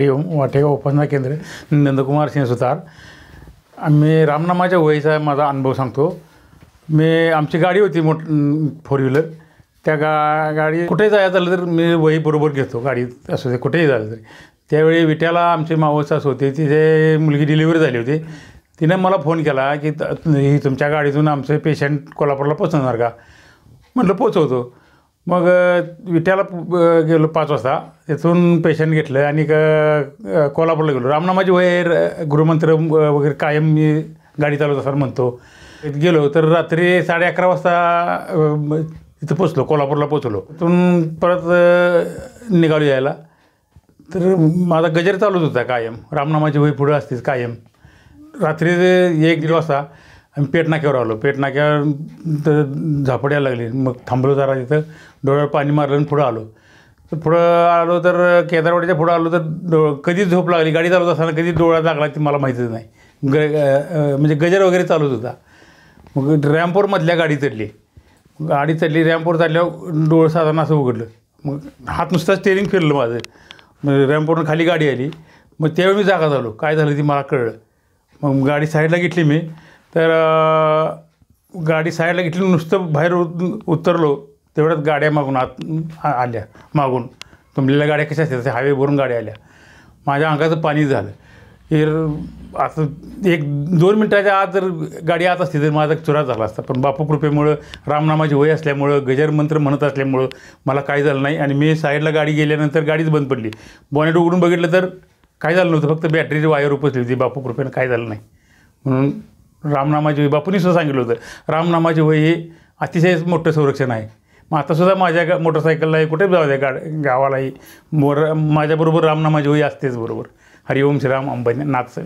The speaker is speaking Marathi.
हरिओम ओम वाटेगाव उपासना केंद्र नंदकुमार सिंह सुतार आम्ही रामनामाच्या वहीचा माझा अनुभव सांगतो मी आमची गाडी होती मोठ फोर व्हीलर त्या गा गाडी कुठे जायचं झालं तर मी वही बरोबर घेतो गाडी असू दे कुठेही झालं तरी त्यावेळी विट्याला आमची असं होते तिथे मुलगी डिलिव्हरी झाली होती तिने मला फोन केला की ही तुमच्या गाडीतून आमचे पेशंट कोल्हापूरला पोचवणार का म्हटलं पोचवतो मग विट्याला गेलो पाच वाजता तिथून पेशंट घेतलं आणि कोल्हापूरला गेलो रामनामाची वयर गृहमंत्र वगैरे कायम मी गाडी चालवत असं म्हणतो गेलो तर रात्री साडे अकरा वाजता तिथं पोचलो कोल्हापूरला पोचलो तिथून परत निघालो यायला तर माझा गजर चालूच होता कायम रामनामाची वय पुढं असतेच कायम रात्री एक दीड वाजता आम्ही पेटनाक्यावर आलो पेटनाक्यावर तर झापड्याला लागली मग थांबलो जरा तिथं डोळ्यावर पाणी मारलं आणि पुढं आलो तर पुढं आलो तर केदारवाडीच्या पुढं आलो तर डो कधीच झोप लागली गाडी चालवत असताना कधी डोळा लागला ती मला माहितीच नाही ग म्हणजे गजर वगैरे चालूच होता मग रॅम्पोरमधल्या गाडी चढली गाडी चढली रॅम्पोर चालल्यावर डोळं साधारण असं उघडलं मग हात नुसतं स्टेरिंग फिरलं माझं म्हणजे रॅम्पोरनं खाली गाडी आली मग त्यावेळी मी जागा झालो काय झालं ती मला कळलं मग गाडी साईडला घेतली मी तर गाडी साईडला घेतली नुसतं बाहेर उतरलो तेवढ्याच गाड्या मागून आत आल्या मागून तुंबलेल्या गाड्या कशा असतात हायवेवरून गाड्या आल्या माझ्या अंगाचं पाणी झालं हे असं एक दोन मिनटाच्या आत जर गाडी आत असती तर माझा चुरा झाला असता पण बापू कृपेमुळं रामनामाची वय असल्यामुळं गजर मंत्र म्हणत असल्यामुळं मला काय झालं नाही आणि मी साईडला गाडी गेल्यानंतर गाडीच बंद पडली बॉनेट उघडून बघितलं तर काय झालं नव्हतं फक्त बॅटरीची वायर उपसली होती बापू कृपेनं काय झालं नाही म्हणून रामनामाची वही बापूनी सुद्धा सांगितलं होतं रामनामाची वही हे अतिशय मोठं संरक्षण आहे मग आतासुद्धा माझ्या गा मोटरसायकललाही कुठे जाऊ द्या गाड गावालाही मोर माझ्याबरोबर रामनामाची वही असतेच बरोबर हरिओम श्रीराम अंबाजी नाथ